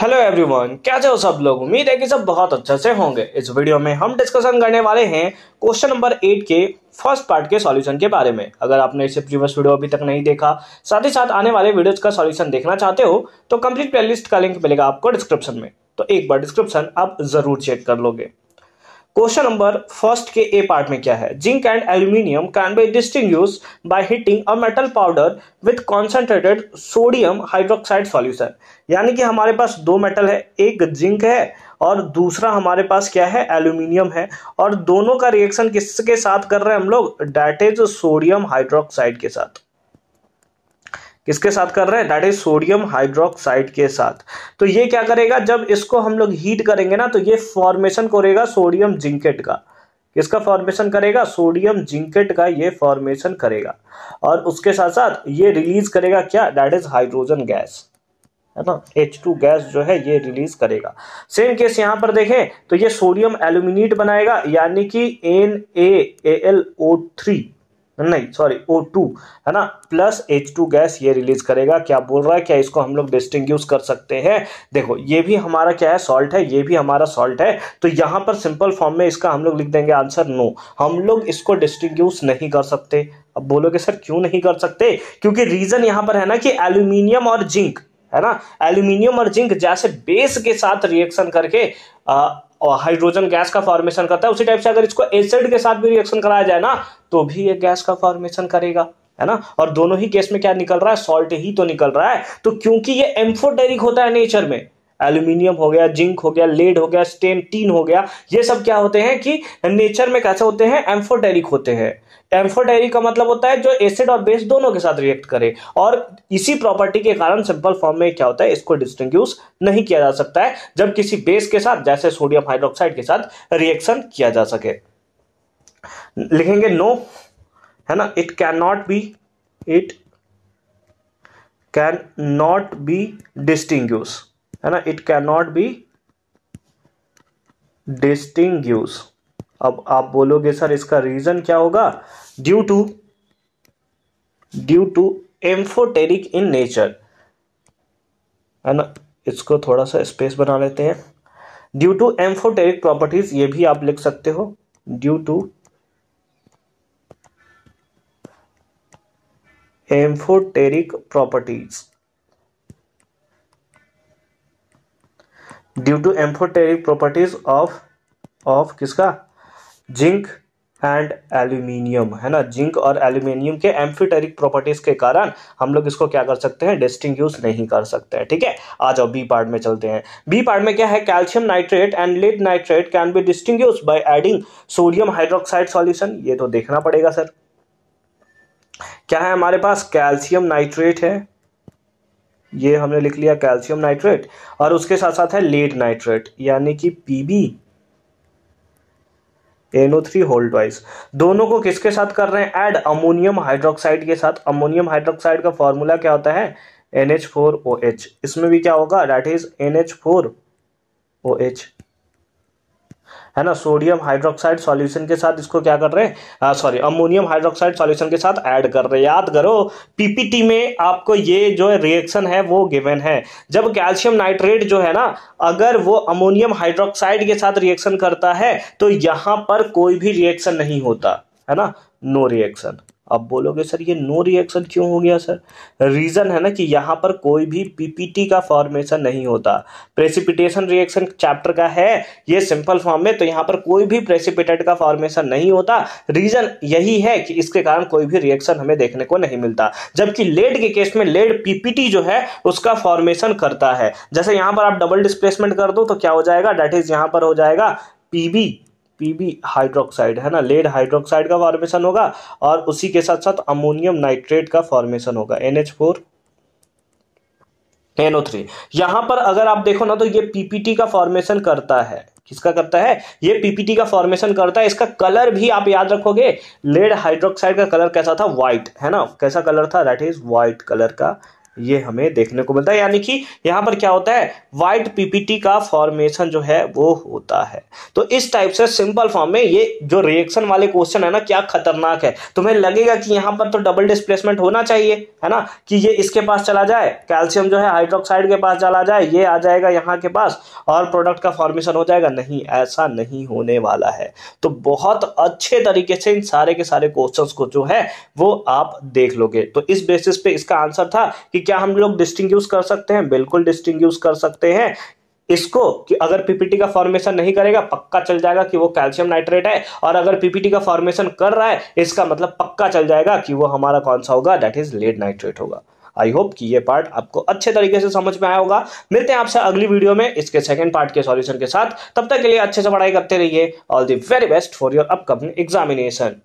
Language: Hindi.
हेलो एवरीवन कैसे हो सब लोग उम्मीद है कि सब बहुत अच्छे से होंगे इस वीडियो में हम डिस्कशन करने वाले हैं क्वेश्चन नंबर एट के फर्स्ट पार्ट के सॉल्यूशन के बारे में अगर आपने इसे प्रीवियस वीडियो अभी तक नहीं देखा साथ ही साथ आने वाले वीडियोस का सॉल्यूशन देखना चाहते हो तो कंप्लीट प्लेलिस्ट का लिंक मिलेगा आपको डिस्क्रिप्शन में तो एक बार डिस्क्रिप्शन आप जरूर चेक कर लोगे क्वेश्चन नंबर फर्स्ट के ए पार्ट में क्या है zinc and aluminium can be distinguished by heating a metal powder with concentrated sodium hydroxide solution यानी कि हमारे पास दो मेटल है एक जिंक है और दूसरा हमारे पास क्या है एल्यूमिनियम है और दोनों का रिएक्शन किसके साथ कर रहे हैं हम लोग डैट इज सोडियम हाइड्रोक्साइड के साथ किसके साथ कर रहे हैं दैट इज सोडियम हाइड्रोक्साइड के साथ तो ये क्या करेगा जब इसको हम लोग हीट करेंगे ना तो ये फॉर्मेशन करेगा सोडियम जिंकेट का किसका फॉर्मेशन करेगा सोडियम जिंकेट का ये फॉर्मेशन करेगा और उसके साथ साथ ये रिलीज करेगा क्या दैट इज हाइड्रोजन गैस है ना H2 गैस जो है ये रिलीज करेगा सेम केस यहां पर देखें तो ये सोडियम एल्यूमिनेट बनाएगा यानी कि N A L O three नहीं सॉरी ओ टू है ना प्लस एच टू गैस ये रिलीज करेगा क्या बोल रहा है क्या इसको हम लोग डिस्टिंग कर सकते हैं देखो ये भी हमारा क्या है सॉल्ट है ये भी हमारा सॉल्ट है तो यहाँ पर सिंपल फॉर्म में इसका हम लोग लिख देंगे आंसर नो हम लोग इसको डिस्टिंग नहीं कर सकते अब बोलोगे सर क्यों नहीं कर सकते क्योंकि रीजन यहाँ पर है ना कि एल्यूमिनियम और जिंक है ना एल्यूमिनियम और जिंक जैसे बेस के साथ रिएक्शन करके और हाइड्रोजन गैस का फॉर्मेशन करता है उसी टाइप से अगर इसको एसिड के साथ भी रिएक्शन कराया जाए ना तो भी ये गैस का फॉर्मेशन करेगा है ना और दोनों ही केस में क्या निकल रहा है सॉल्ट ही तो निकल रहा है तो क्योंकि ये एम्फोटेरिक होता है नेचर में एल्यूमिनियम हो गया जिंक हो गया लेड हो गया स्टेन टीन हो गया ये सब क्या होते हैं कि नेचर में कैसे होते हैं एम्फोटेरिक होते हैं एम्फोटेरिक का मतलब होता है जो एसिड और बेस दोनों के साथ रिएक्ट करे और इसी प्रॉपर्टी के कारण सिंपल फॉर्म में क्या होता है इसको डिस्टिंग नहीं किया जा सकता है जब किसी बेस के साथ जैसे सोडियम हाइड्रोक्साइड के साथ रिएक्शन किया जा सके लिखेंगे नो है ना it can not be it can not be distinguished है ना it can not be distinguished अब आप बोलोगे सर इसका रीजन क्या होगा due to due to amphoteric in nature है ना इसको थोड़ा सा स्पेस बना लेते हैं ड्यू टू एम्फोटेरिक प्रॉपर्टीज ये भी आप लिख सकते हो due to amphoteric properties due to amphoteric properties of of किसका जिंक एंड एल्यूमिनियम है ना जिंक और एल्यूमिनियम के एम्फीटेरिक प्रॉपर्टीज के कारण हम लोग इसको क्या कर सकते हैं डेस्टिंग यूज नहीं कर सकते हैं ठीक है आ जाओ बी पार्ट में चलते हैं बी पार्ट में क्या है calcium nitrate and lead nitrate can be distinguished use adding sodium hydroxide solution ये तो देखना पड़ेगा सर क्या है हमारे पास कैल्शियम नाइट्रेट है ये हमने लिख लिया कैल्शियम नाइट्रेट और उसके साथ साथ है लेड नाइट्रेट यानी कि PB NO three whole twice दोनों को किसके साथ कर रहे हैं ऐड अमोनियम हाइड्रोक्साइड के साथ अमोनियम हाइड्रोक्साइड का फॉर्मूला क्या होता है N H four O H इसमें भी क्या होगा that is N H four O H है ना सोडियम हाइड्रोक्साइड सॉल्यूशन के साथ इसको क्या कर रहे हैं सॉरी अमोनियम हाइड्रोक्साइड सॉल्यूशन के साथ ऐड कर रहे हैं याद करो पीपीटी में आपको ये जो रिएक्शन है वो गिवन है जब कैल्शियम नाइट्रेट जो है ना अगर वो अमोनियम हाइड्रोक्साइड के साथ रिएक्शन करता है तो यहां पर कोई भी रिएक्शन नहीं होता है ना नो रिएक्शन अब बोलोगे सर ये नो रिएक्शन क्यों हो गया सर रीज़न है ना कि यहाँ पर कोई भी पीपीटी का फॉर्मेशन नहीं होता प्रेसिपिटेशन रिएक्शन चैप्टर का है ये सिंपल फॉर्म में तो यहाँ पर कोई भी प्रेसिपिटेट का फॉर्मेशन नहीं होता रीज़न यही है कि इसके कारण कोई भी रिएक्शन हमें देखने को नहीं मिलता जबकि लेड के केस में लेड पीपीटी जो है उसका फॉर्मेशन करता है जैसे यहाँ पर आप डबल डिस्प्लेसमेंट कर दो तो क्या हो जाएगा डेट इज यहाँ पर हो जाएगा पीबी पीबी हाइड्रोक्साइड है ना लेड हाइड्रोक्साइड का फॉर्मेशन होगा और उसी के साथ साथ अमोनियम नाइट्रेट का फॉर्मेशन होगा N H four NO three यहां पर अगर आप देखो ना तो ये पीपीटी का फॉर्मेशन करता है किसका करता है ये पीपीटी का फॉर्मेशन करता है इसका कलर भी आप याद रखोगे लेड हाइड्रोक्साइड का कलर कैसा था व्हाइट है ना कैसा कलर था दैट इज व्हाइट कलर का ये हमें देखने को मिलता है यानी कि यहाँ पर क्या होता है वाइट पीपीटी का फॉर्मेशन जो है वो होता है तो इस टाइप से सिंपल फॉर्म में ये जो रिएक्शन वाले क्वेश्चन है ना क्या खतरनाक है तुम्हें लगेगा कि यहाँ पर तो डबल डिस्प्लेसमेंट होना चाहिए है ना कि ये इसके पास चला जाए कैल्शियम जो है हाइड्रोक्साइड के पास चला जाए ये आ जाएगा यहाँ के पास और प्रोडक्ट का फॉर्मेशन हो जाएगा नहीं ऐसा नहीं होने वाला है तो बहुत अच्छे तरीके से इन सारे के सारे क्वेश्चन को जो है वो आप देख लोगे तो इस बेसिस पे इसका आंसर था कि क्या हम लोग डिस्टिंग कर सकते हैं बिल्कुल डिस्टिंग कर सकते हैं इसको कि अगर पीपीटी का फॉर्मेशन नहीं करेगा पक्का चल जाएगा कि वो कैल्शियम नाइट्रेट है और अगर पीपीटी का फॉर्मेशन कर रहा है इसका मतलब पक्का चल जाएगा कि वो हमारा कौन सा होगा दैट इज लेड नाइट्रेट होगा आई होप कि ये पार्ट आपको अच्छे तरीके से समझ में आया होगा मिलते हैं आपसे अगली वीडियो में इसके सेकंड पार्ट के सॉल्यूशन के साथ तब तक के लिए अच्छे से पढ़ाई करते रहिए all the very best for your upcoming examination